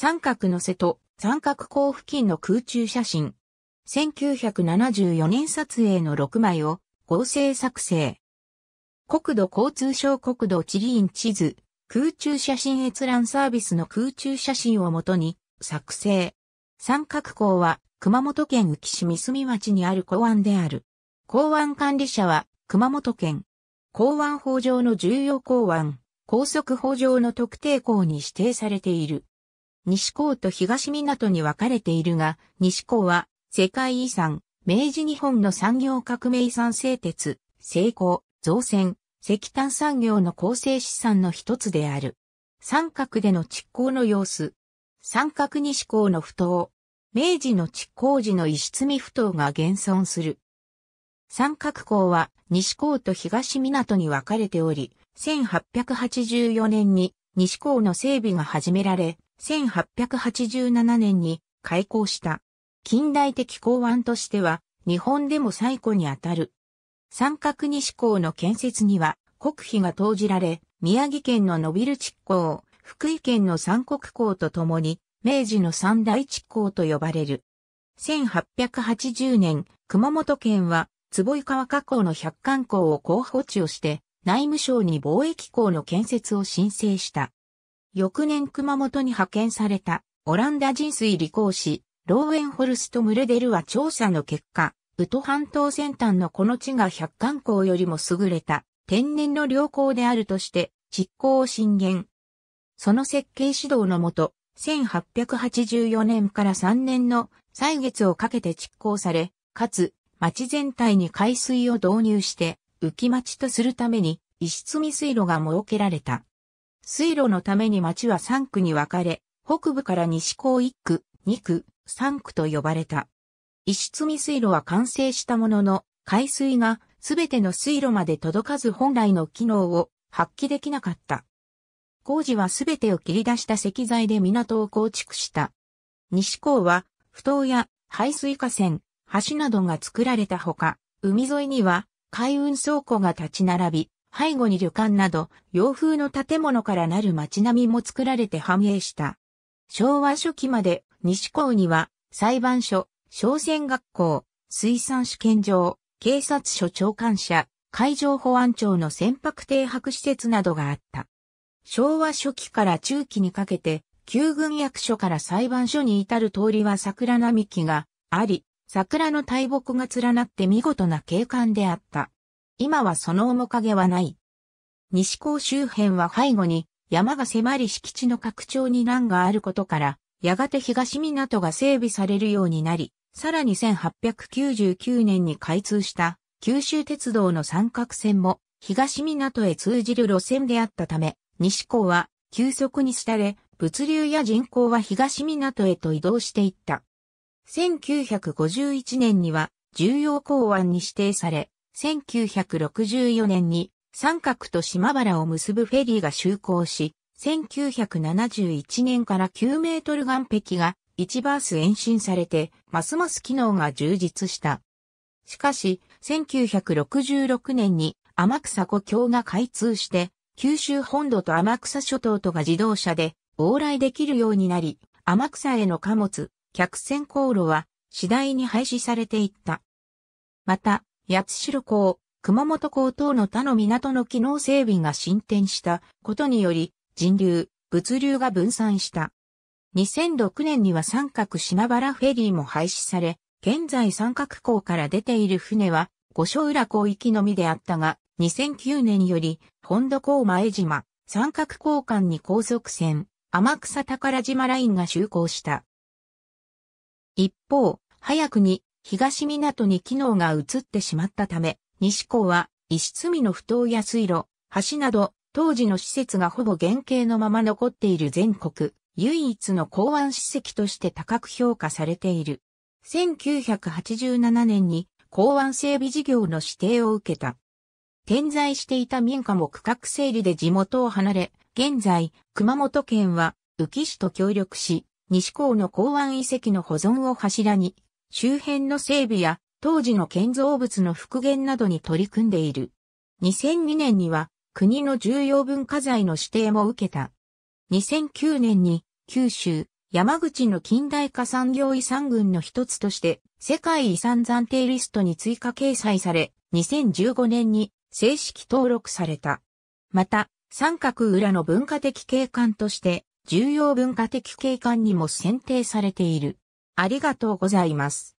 三角の瀬戸、三角港付近の空中写真。1974年撮影の6枚を合成作成。国土交通省国土地理院地図、空中写真閲覧サービスの空中写真をもとに作成。三角港は熊本県浮島住町にある港湾である。港湾管理者は熊本県。港湾法上の重要港湾、高速法上の特定港に指定されている。西港と東港に分かれているが、西港は世界遺産、明治日本の産業革命遺産製鉄、成功、造船、石炭産業の構成資産の一つである。三角での築港の様子。三角西港の不当。明治の築港時の石積み不当が現存する。三角港は西港と東港に分かれており、1884年に西港の整備が始められ、1887年に開港した。近代的港湾としては、日本でも最古にあたる。三角西港の建設には国費が投じられ、宮城県の野ビル地港、福井県の三国港とともに、明治の三大地港と呼ばれる。1880年、熊本県は、坪井川河口の百貫港を候補地をして、内務省に貿易港の建設を申請した。翌年熊本に派遣されたオランダ人水理工士、ローエンホルスト・ムレデルは調査の結果、ウト半島先端のこの地が百貫港よりも優れた天然の良港であるとして、実行を進言。その設計指導のもと、1884年から3年の歳月をかけて実行され、かつ、町全体に海水を導入して、浮き町とするために、石積み水路が設けられた。水路のために町は3区に分かれ、北部から西港1区、2区、3区と呼ばれた。石積み水路は完成したものの、海水がすべての水路まで届かず本来の機能を発揮できなかった。工事はすべてを切り出した石材で港を構築した。西港は、埠頭や排水河川、橋などが作られたほか、海沿いには海運倉庫が立ち並び、背後に旅館など、洋風の建物からなる街並みも作られて繁栄した。昭和初期まで西港には裁判所、商船学校、水産試験場、警察署長官舎、海上保安庁の船舶停泊施設などがあった。昭和初期から中期にかけて、旧軍役所から裁判所に至る通りは桜並木があり、桜の大木が連なって見事な景観であった。今はその面影はない。西港周辺は背後に山が迫り敷地の拡張に難があることから、やがて東港が整備されるようになり、さらに1899年に開通した九州鉄道の三角線も東港へ通じる路線であったため、西港は急速に廃れ、物流や人口は東港へと移動していった。1951年には重要港湾に指定され、1964年に三角と島原を結ぶフェリーが就航し、1971年から9メートル岸壁が1バース延伸されて、ますます機能が充実した。しかし、1966年に天草湖橋が開通して、九州本土と天草諸島とが自動車で往来できるようになり、天草への貨物、客船航路は次第に廃止されていった。また、八代港、熊本港等の他の港の機能整備が進展したことにより、人流、物流が分散した。2006年には三角島原フェリーも廃止され、現在三角港から出ている船は、五所浦港行きのみであったが、2009年より、本土港前島、三角港間に高速船、天草宝島ラインが就航した。一方、早くに東港に機能が移ってしまったため、西港は石積みの不当や水路、橋など、当時の施設がほぼ原型のまま残っている全国、唯一の港湾史跡として高く評価されている。1987年に港湾整備事業の指定を受けた。点在していた民家も区画整理で地元を離れ、現在、熊本県は、宇城市と協力し、西港の港湾遺跡の保存を柱に、周辺の整備や当時の建造物の復元などに取り組んでいる。2002年には国の重要文化財の指定も受けた。2009年に九州、山口の近代化産業遺産群の一つとして世界遺産暫定リストに追加掲載され、2015年に正式登録された。また、三角裏の文化的景観として重要文化的景観にも選定されている。ありがとうございます。